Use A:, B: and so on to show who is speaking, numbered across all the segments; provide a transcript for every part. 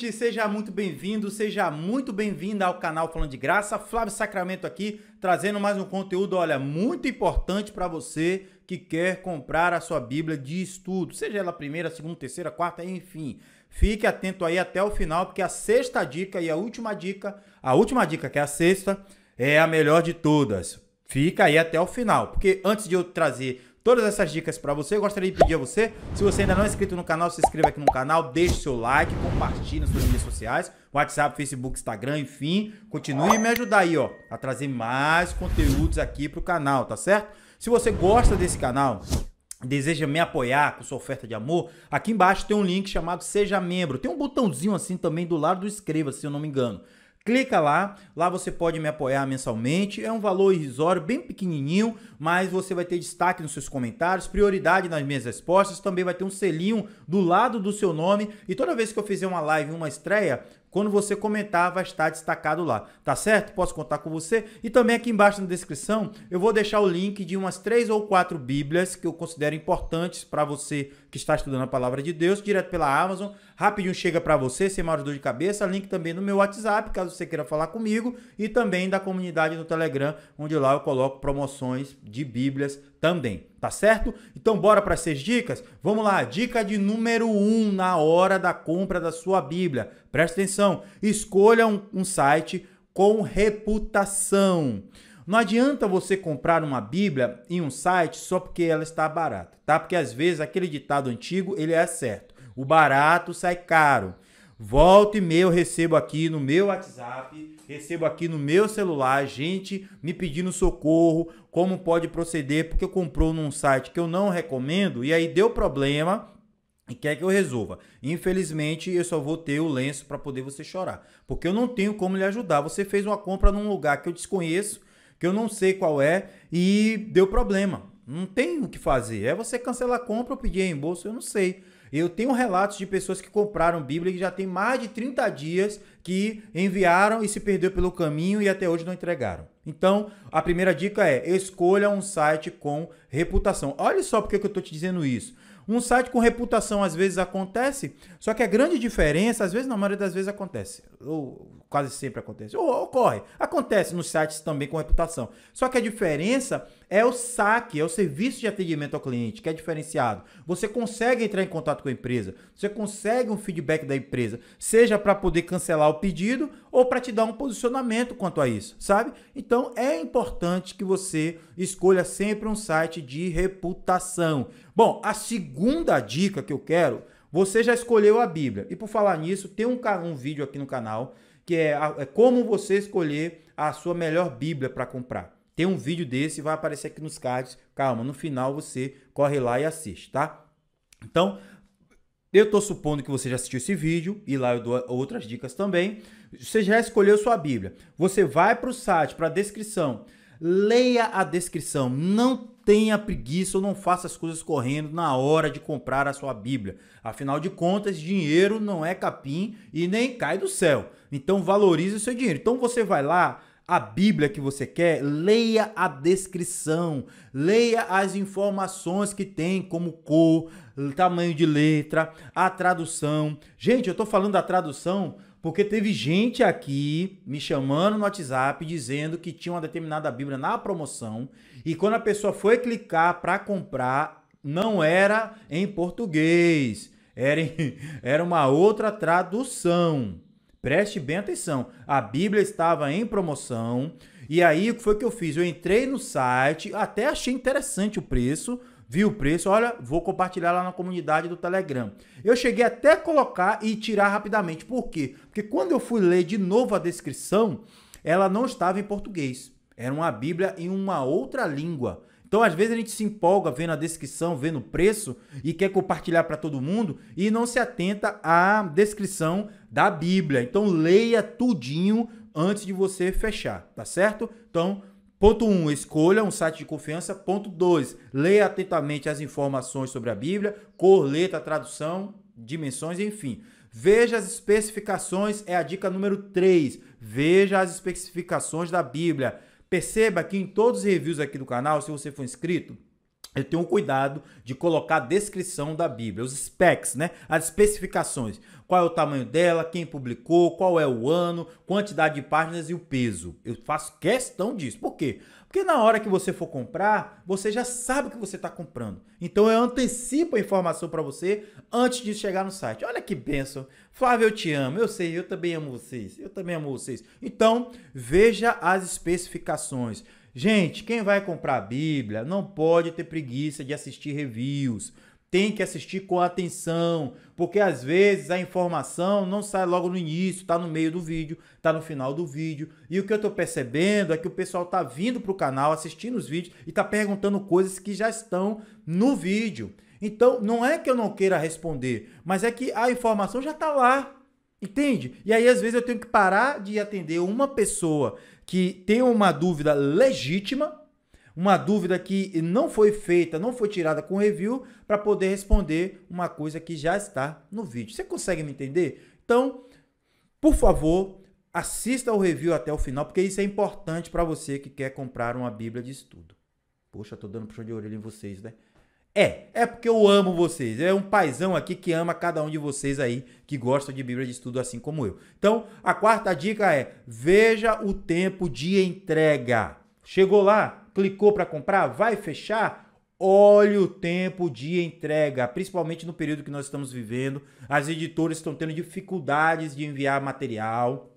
A: gente, seja muito bem-vindo, seja muito bem-vinda ao canal Falando de Graça. Flávio Sacramento aqui, trazendo mais um conteúdo, olha, muito importante para você que quer comprar a sua Bíblia de estudo, seja ela primeira, segunda, terceira, quarta, enfim. Fique atento aí até o final, porque a sexta dica e a última dica, a última dica que é a sexta, é a melhor de todas. Fica aí até o final, porque antes de eu trazer todas essas dicas para você. Eu gostaria de pedir a você, se você ainda não é inscrito no canal, se inscreva aqui no canal, deixe seu like, compartilhe nas suas redes sociais, WhatsApp, Facebook, Instagram, enfim. Continue me ajudar aí, ó, a trazer mais conteúdos aqui pro canal, tá certo? Se você gosta desse canal, deseja me apoiar com sua oferta de amor, aqui embaixo tem um link chamado Seja Membro. Tem um botãozinho assim também do lado do inscreva, se eu não me engano. Clica lá, lá você pode me apoiar mensalmente. É um valor irrisório, bem pequenininho, mas você vai ter destaque nos seus comentários, prioridade nas minhas respostas. Também vai ter um selinho do lado do seu nome. E toda vez que eu fizer uma live, uma estreia, quando você comentar, vai estar destacado lá, tá certo? Posso contar com você? E também aqui embaixo na descrição eu vou deixar o link de umas três ou quatro Bíblias que eu considero importantes para você que está estudando a palavra de Deus, direto pela Amazon. Rapidinho chega para você, sem mais dor de cabeça. Link também no meu WhatsApp, caso você queira falar comigo, e também da comunidade no Telegram, onde lá eu coloco promoções de Bíblias também tá certo? Então bora para essas dicas? Vamos lá, dica de número 1 um na hora da compra da sua Bíblia. Presta atenção, escolha um, um site com reputação. Não adianta você comprar uma Bíblia em um site só porque ela está barata, tá? Porque às vezes aquele ditado antigo, ele é certo. O barato sai caro. Volta e meia eu recebo aqui no meu WhatsApp, recebo aqui no meu celular, gente me pedindo socorro, como pode proceder, porque comprou num site que eu não recomendo e aí deu problema e quer que eu resolva. Infelizmente, eu só vou ter o lenço para poder você chorar, porque eu não tenho como lhe ajudar. Você fez uma compra num lugar que eu desconheço, que eu não sei qual é e deu problema. Não tem o que fazer. É você cancelar a compra ou pedir reembolso, eu não sei. Eu tenho relatos de pessoas que compraram Bíblia e já tem mais de 30 dias que enviaram e se perdeu pelo caminho e até hoje não entregaram. Então, a primeira dica é escolha um site com reputação. Olha só porque que eu estou te dizendo isso. Um site com reputação às vezes acontece, só que a grande diferença, às vezes, na maioria das vezes acontece, ou quase sempre acontece, ou ocorre. Acontece nos sites também com reputação. Só que a diferença é o saque, é o serviço de atendimento ao cliente, que é diferenciado. Você consegue entrar em contato com a empresa, você consegue um feedback da empresa, seja para poder cancelar o pedido ou para te dar um posicionamento quanto a isso, sabe? Então é importante que você escolha sempre um site de reputação. Bom, a segunda segunda dica que eu quero, você já escolheu a Bíblia. E por falar nisso, tem um, um vídeo aqui no canal que é, é como você escolher a sua melhor Bíblia para comprar. Tem um vídeo desse, vai aparecer aqui nos cards. Calma, no final você corre lá e assiste, tá? Então, eu estou supondo que você já assistiu esse vídeo e lá eu dou outras dicas também. Você já escolheu sua Bíblia. Você vai para o site, para a descrição. Leia a descrição. Não tenha preguiça ou não faça as coisas correndo na hora de comprar a sua Bíblia. Afinal de contas, dinheiro não é capim e nem cai do céu. Então valorize o seu dinheiro. Então você vai lá, a Bíblia que você quer, leia a descrição, leia as informações que tem, como cor, tamanho de letra, a tradução. Gente, eu estou falando da tradução porque teve gente aqui me chamando no WhatsApp dizendo que tinha uma determinada Bíblia na promoção e quando a pessoa foi clicar para comprar, não era em português, era, em, era uma outra tradução. Preste bem atenção. A Bíblia estava em promoção. E aí, o que foi que eu fiz? Eu entrei no site, até achei interessante o preço, vi o preço, olha, vou compartilhar lá na comunidade do Telegram. Eu cheguei até colocar e tirar rapidamente. Por quê? Porque quando eu fui ler de novo a descrição, ela não estava em português. Era uma Bíblia em uma outra língua. Então, às vezes a gente se empolga vendo a descrição, vendo o preço e quer compartilhar para todo mundo e não se atenta à descrição da Bíblia. Então, leia tudinho antes de você fechar, tá certo? Então, Ponto 1, um, escolha um site de confiança. Ponto 2, leia atentamente as informações sobre a Bíblia, cor, letra, tradução, dimensões, enfim. Veja as especificações, é a dica número 3. Veja as especificações da Bíblia. Perceba que em todos os reviews aqui do canal, se você for inscrito, eu tenho cuidado de colocar a descrição da Bíblia, os specs, né? As especificações. Qual é o tamanho dela, quem publicou, qual é o ano, quantidade de páginas e o peso. Eu faço questão disso. Por quê? Porque na hora que você for comprar, você já sabe o que você está comprando. Então eu antecipo a informação para você antes de chegar no site. Olha que benção. Flávio, eu te amo. Eu sei, eu também amo vocês. Eu também amo vocês. Então, veja as especificações Gente, quem vai comprar a Bíblia não pode ter preguiça de assistir reviews. Tem que assistir com atenção, porque às vezes a informação não sai logo no início, está no meio do vídeo, está no final do vídeo. E o que eu estou percebendo é que o pessoal está vindo para o canal, assistindo os vídeos e está perguntando coisas que já estão no vídeo. Então, não é que eu não queira responder, mas é que a informação já está lá. Entende? E aí, às vezes, eu tenho que parar de atender uma pessoa que tem uma dúvida legítima, uma dúvida que não foi feita, não foi tirada com review, para poder responder uma coisa que já está no vídeo. Você consegue me entender? Então, por favor, assista o review até o final, porque isso é importante para você que quer comprar uma Bíblia de estudo. Poxa, estou dando puxão de orelha em vocês, né? É, é porque eu amo vocês. É um paizão aqui que ama cada um de vocês aí que gosta de Bíblia de estudo assim como eu. Então, a quarta dica é: veja o tempo de entrega. Chegou lá, clicou para comprar, vai fechar, olhe o tempo de entrega, principalmente no período que nós estamos vivendo. As editoras estão tendo dificuldades de enviar material,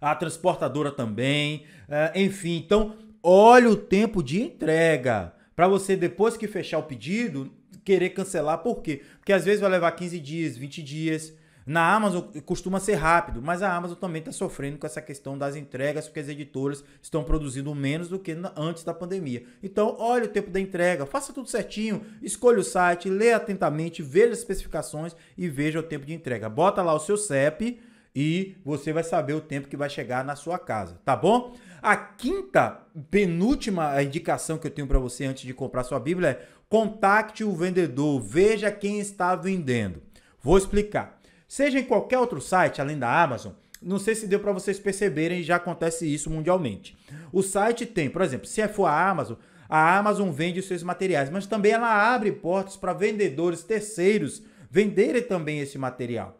A: a transportadora também, eh, enfim. Então, olhe o tempo de entrega para você depois que fechar o pedido querer cancelar por quê? Porque às vezes vai levar 15 dias, 20 dias. Na Amazon costuma ser rápido, mas a Amazon também está sofrendo com essa questão das entregas, porque as editoras estão produzindo menos do que antes da pandemia. Então, olhe o tempo da entrega, faça tudo certinho, escolha o site, lê atentamente, veja as especificações e veja o tempo de entrega. Bota lá o seu CEP e você vai saber o tempo que vai chegar na sua casa, tá bom? A quinta, penúltima indicação que eu tenho para você antes de comprar sua Bíblia é contacte o vendedor, veja quem está vendendo. Vou explicar. Seja em qualquer outro site além da Amazon, não sei se deu para vocês perceberem, já acontece isso mundialmente. O site tem, por exemplo, se é for a Amazon, a Amazon vende os seus materiais, mas também ela abre portas para vendedores terceiros venderem também esse material.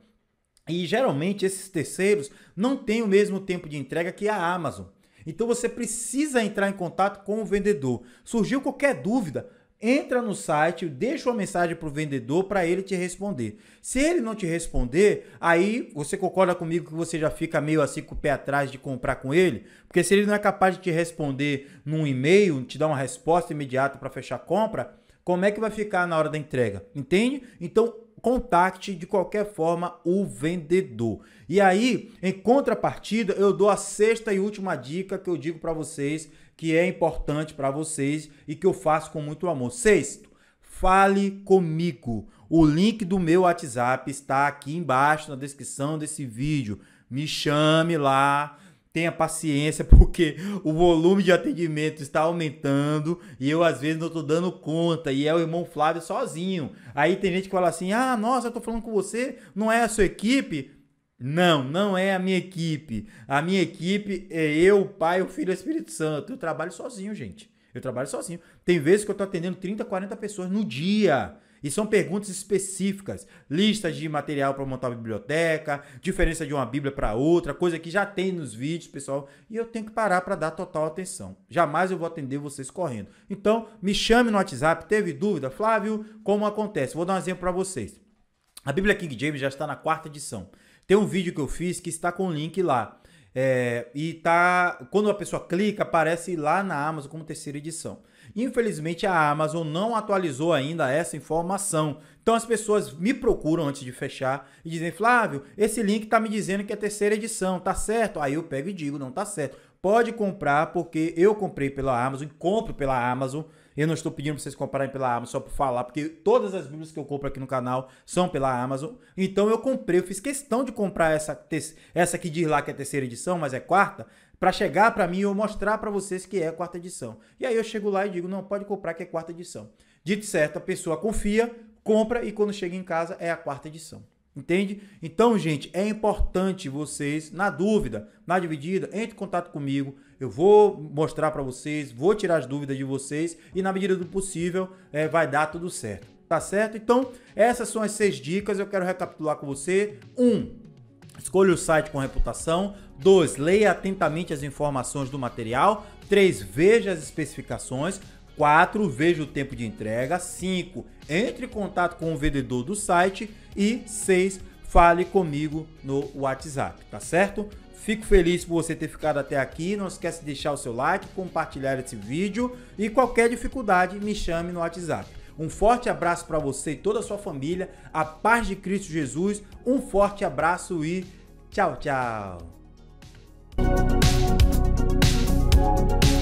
A: E geralmente esses terceiros não têm o mesmo tempo de entrega que a Amazon. Então você precisa entrar em contato com o vendedor. Surgiu qualquer dúvida, entra no site, deixa uma mensagem para o vendedor para ele te responder. Se ele não te responder, aí você concorda comigo que você já fica meio assim com o pé atrás de comprar com ele? Porque se ele não é capaz de te responder num e-mail, te dar uma resposta imediata para fechar a compra, como é que vai ficar na hora da entrega? Entende? Então contacte de qualquer forma o vendedor. E aí, em contrapartida, eu dou a sexta e última dica que eu digo para vocês, que é importante para vocês e que eu faço com muito amor. Sexto, fale comigo. O link do meu WhatsApp está aqui embaixo na descrição desse vídeo. Me chame lá, tenha paciência, porque o volume de atendimento está aumentando e eu às vezes não estou dando conta. E é o irmão Flávio sozinho. Aí tem gente que fala assim: ah, nossa, eu estou falando com você, não é a sua equipe? Não, não é a minha equipe. A minha equipe é eu, o pai, o filho e o Espírito Santo. Eu trabalho sozinho, gente. Eu trabalho sozinho. Tem vezes que eu estou atendendo 30, 40 pessoas no dia. E são perguntas específicas, listas de material para montar uma biblioteca, diferença de uma Bíblia para outra, coisa que já tem nos vídeos, pessoal, e eu tenho que parar para dar total atenção. Jamais eu vou atender vocês correndo. Então, me chame no WhatsApp, teve dúvida, Flávio, como acontece? Vou dar um exemplo para vocês. A Bíblia King James já está na quarta edição. Tem um vídeo que eu fiz que está com o link lá. É, e tá. Quando a pessoa clica, aparece lá na Amazon como terceira edição. Infelizmente a Amazon não atualizou ainda essa informação. Então as pessoas me procuram antes de fechar e dizem: "Flávio, esse link tá me dizendo que é terceira edição, tá certo?". Aí eu pego e digo: "Não tá certo. Pode comprar porque eu comprei pela Amazon, compro pela Amazon. Eu não estou pedindo para vocês comprarem pela Amazon só para falar, porque todas as Bíblias que eu compro aqui no canal são pela Amazon. Então eu comprei, eu fiz questão de comprar essa, essa que diz lá que é terceira edição, mas é quarta para chegar para mim e eu mostrar para vocês que é a quarta edição. E aí eu chego lá e digo, não, pode comprar que é a quarta edição. Dito certo, a pessoa confia, compra e quando chega em casa é a quarta edição. Entende? Então, gente, é importante vocês, na dúvida, na dividida, entre em contato comigo. Eu vou mostrar para vocês, vou tirar as dúvidas de vocês e, na medida do possível, é, vai dar tudo certo. Tá certo? Então, essas são as seis dicas. Eu quero recapitular com você. Um, escolha o site com reputação. 2. Leia atentamente as informações do material. 3. Veja as especificações. 4. Veja o tempo de entrega. 5. Entre em contato com o vendedor do site. E 6. Fale comigo no WhatsApp, tá certo? Fico feliz por você ter ficado até aqui. Não esquece de deixar o seu like, compartilhar esse vídeo e qualquer dificuldade me chame no WhatsApp. Um forte abraço para você e toda a sua família. A paz de Cristo Jesus. Um forte abraço e tchau, tchau. you